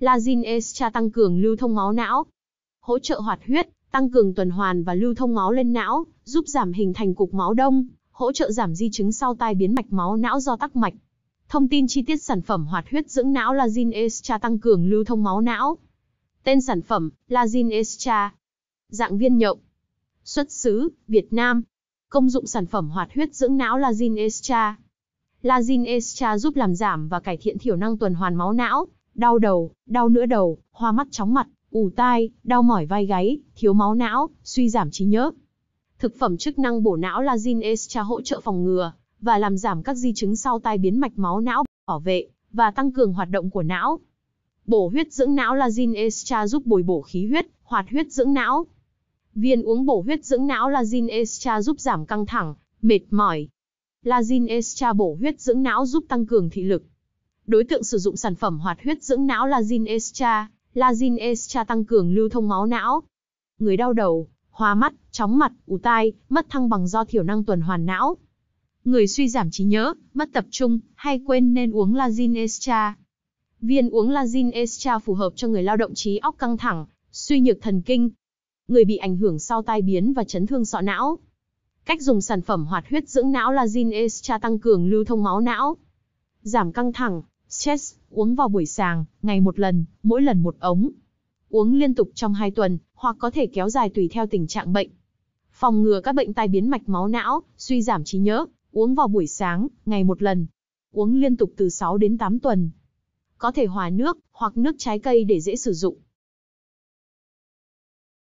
Lazin Extra tăng cường lưu thông máu não, hỗ trợ hoạt huyết, tăng cường tuần hoàn và lưu thông máu lên não, giúp giảm hình thành cục máu đông, hỗ trợ giảm di chứng sau tai biến mạch máu não do tắc mạch. Thông tin chi tiết sản phẩm hoạt huyết dưỡng não Lazin Extra tăng cường lưu thông máu não. Tên sản phẩm Lazin Extra. Dạng viên nhộng. Xuất xứ Việt Nam. Công dụng sản phẩm hoạt huyết dưỡng não Lazin Extra. Lazin Extra giúp làm giảm và cải thiện thiểu năng tuần hoàn máu não, đau đầu, đau nữa đầu, hoa mắt chóng mặt, ù tai, đau mỏi vai gáy, thiếu máu não, suy giảm trí nhớ. Thực phẩm chức năng bổ não là Lazin Extra hỗ trợ phòng ngừa và làm giảm các di chứng sau tai biến mạch máu não, bảo vệ và tăng cường hoạt động của não. Bổ huyết dưỡng não là Lazin Extra giúp bồi bổ khí huyết, hoạt huyết dưỡng não. Viên uống bổ huyết dưỡng não là Lazin Extra giúp giảm căng thẳng, mệt mỏi. Lazin Extra bổ huyết dưỡng não giúp tăng cường thị lực, Đối tượng sử dụng sản phẩm hoạt huyết dưỡng não Lazin Extra, Lazin Extra tăng cường lưu thông máu não. Người đau đầu, hoa mắt, chóng mặt, ù tai, mất thăng bằng do thiểu năng tuần hoàn não. Người suy giảm trí nhớ, mất tập trung, hay quên nên uống Lazin Extra. Viên uống Lazin Extra phù hợp cho người lao động trí óc căng thẳng, suy nhược thần kinh. Người bị ảnh hưởng sau tai biến và chấn thương sọ não. Cách dùng sản phẩm hoạt huyết dưỡng não Lazin Extra tăng cường lưu thông máu não. Giảm căng thẳng, Stress, uống vào buổi sáng, ngày một lần, mỗi lần một ống. Uống liên tục trong hai tuần, hoặc có thể kéo dài tùy theo tình trạng bệnh. Phòng ngừa các bệnh tai biến mạch máu não, suy giảm trí nhớ, uống vào buổi sáng, ngày một lần. Uống liên tục từ 6 đến 8 tuần. Có thể hòa nước, hoặc nước trái cây để dễ sử dụng.